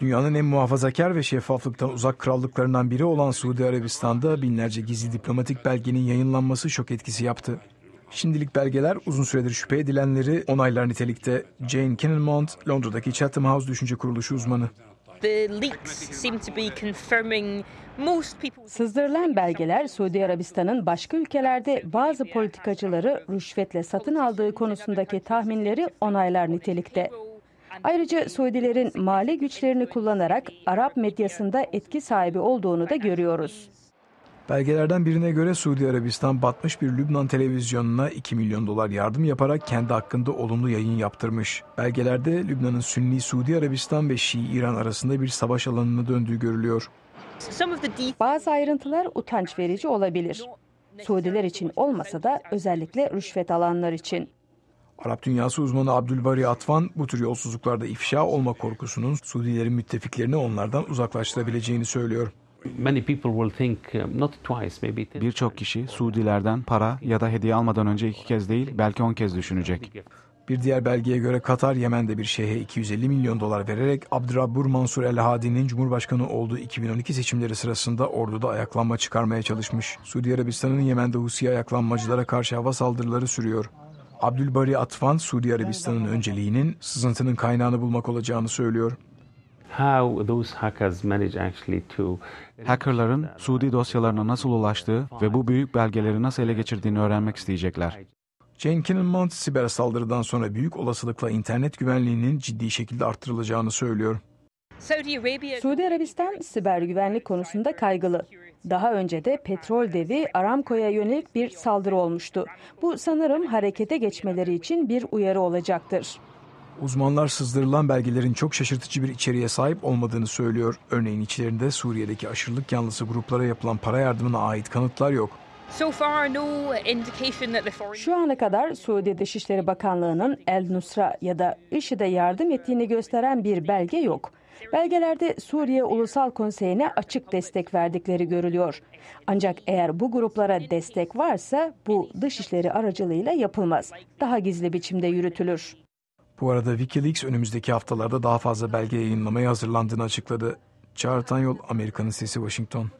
Dünyanın en muhafazakar ve şeffaflıktan uzak krallıklarından biri olan Suudi Arabistan'da binlerce gizli diplomatik belgenin yayınlanması şok etkisi yaptı. Şimdilik belgeler uzun süredir şüphe edilenleri onaylar nitelikte. Jane Kennelmont, Londra'daki Chatham House Düşünce Kuruluşu uzmanı. Sızdırılan belgeler Suudi Arabistan'ın başka ülkelerde bazı politikacıları rüşvetle satın aldığı konusundaki tahminleri onaylar nitelikte. Ayrıca Suudilerin mali güçlerini kullanarak Arap medyasında etki sahibi olduğunu da görüyoruz. Belgelerden birine göre Suudi Arabistan batmış bir Lübnan televizyonuna 2 milyon dolar yardım yaparak kendi hakkında olumlu yayın yaptırmış. Belgelerde Lübnan'ın Sünni Suudi Arabistan ve Şii İran arasında bir savaş alanına döndüğü görülüyor. Bazı ayrıntılar utanç verici olabilir. Suudiler için olmasa da özellikle rüşvet alanlar için. Arap dünyası uzmanı Abdülbari Atvan bu tür yolsuzluklarda ifşa olma korkusunun Suudilerin müttefiklerini onlardan uzaklaştırabileceğini söylüyor. Um, Birçok kişi Suudilerden para ya da hediye almadan önce iki kez değil belki on kez düşünecek. Bir diğer belgeye göre Katar Yemen'de bir şeyhe 250 milyon dolar vererek Abdurrabbur Mansur El Hadi'nin Cumhurbaşkanı olduğu 2012 seçimleri sırasında orduda ayaklanma çıkarmaya çalışmış. Suudi Arabistan'ın Yemen'de Husi ayaklanmacılara karşı hava saldırıları sürüyor. Abdülbari Atvan, Suudi Arabistan'ın önceliğinin sızıntının kaynağını bulmak olacağını söylüyor. Hackerların Suudi dosyalarına nasıl ulaştığı ve bu büyük belgeleri nasıl ele geçirdiğini öğrenmek isteyecekler. Jenkins Kinnaman siber saldırıdan sonra büyük olasılıkla internet güvenliğinin ciddi şekilde arttırılacağını söylüyor. Suudi Arabistan siber güvenlik konusunda kaygılı. Daha önce de petrol devi Aramco'ya yönelik bir saldırı olmuştu. Bu sanırım harekete geçmeleri için bir uyarı olacaktır. Uzmanlar sızdırılan belgelerin çok şaşırtıcı bir içeriğe sahip olmadığını söylüyor. Örneğin içlerinde Suriye'deki aşırılık yanlısı gruplara yapılan para yardımına ait kanıtlar yok. Şu ana kadar Suudi Dışişleri Bakanlığı'nın El Nusra ya da IŞİD'e yardım ettiğini gösteren bir belge yok. Belgelerde Suriye Ulusal Konseyi'ne açık destek verdikleri görülüyor. Ancak eğer bu gruplara destek varsa bu dışişleri aracılığıyla yapılmaz. Daha gizli biçimde yürütülür. Bu arada Wikileaks önümüzdeki haftalarda daha fazla belge yayınlamaya hazırlandığını açıkladı. Çağrı Tanyol, Amerika'nın Sesi Washington.